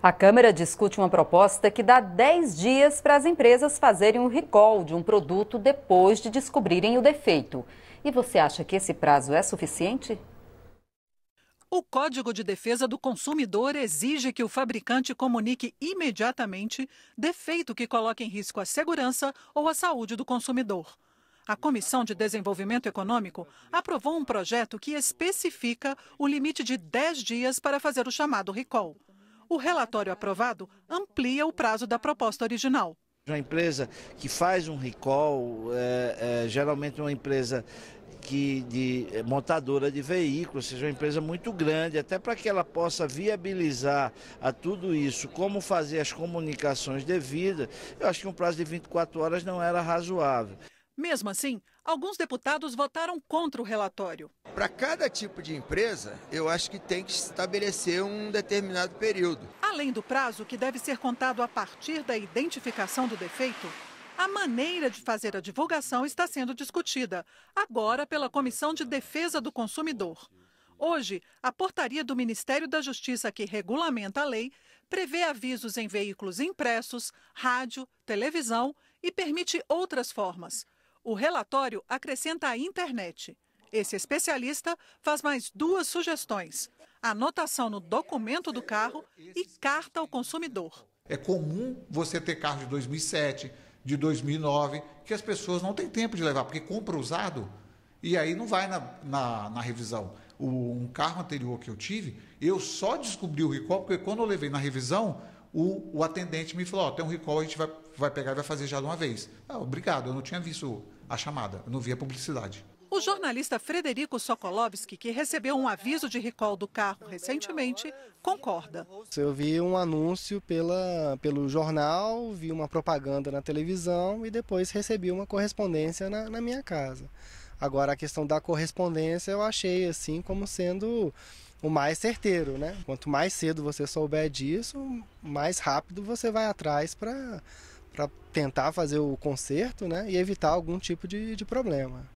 A Câmara discute uma proposta que dá 10 dias para as empresas fazerem um recall de um produto depois de descobrirem o defeito. E você acha que esse prazo é suficiente? O Código de Defesa do Consumidor exige que o fabricante comunique imediatamente defeito que coloque em risco a segurança ou a saúde do consumidor. A Comissão de Desenvolvimento Econômico aprovou um projeto que especifica o limite de 10 dias para fazer o chamado recall. O relatório aprovado amplia o prazo da proposta original. Uma empresa que faz um recall, é, é, geralmente uma empresa que, de é, montadora de veículos, seja uma empresa muito grande, até para que ela possa viabilizar a tudo isso, como fazer as comunicações devidas, eu acho que um prazo de 24 horas não era razoável. Mesmo assim, alguns deputados votaram contra o relatório. Para cada tipo de empresa, eu acho que tem que estabelecer um determinado período. Além do prazo, que deve ser contado a partir da identificação do defeito, a maneira de fazer a divulgação está sendo discutida, agora pela Comissão de Defesa do Consumidor. Hoje, a portaria do Ministério da Justiça que regulamenta a lei prevê avisos em veículos impressos, rádio, televisão e permite outras formas. O relatório acrescenta a internet. Esse especialista faz mais duas sugestões: anotação no documento do carro e carta ao consumidor. É comum você ter carro de 2007, de 2009, que as pessoas não têm tempo de levar, porque compra usado e aí não vai na, na, na revisão. O, um carro anterior que eu tive, eu só descobri o recall, porque quando eu levei na revisão, o, o atendente me falou: oh, tem um recall, a gente vai, vai pegar e vai fazer já de uma vez. Ah, obrigado, eu não tinha visto a chamada, eu não vi a publicidade. O jornalista Frederico Sokolovski, que recebeu um aviso de recall do carro recentemente, concorda. Eu vi um anúncio pela, pelo jornal, vi uma propaganda na televisão e depois recebi uma correspondência na, na minha casa. Agora, a questão da correspondência eu achei assim como sendo o mais certeiro, né? Quanto mais cedo você souber disso, mais rápido você vai atrás para tentar fazer o conserto né? e evitar algum tipo de, de problema.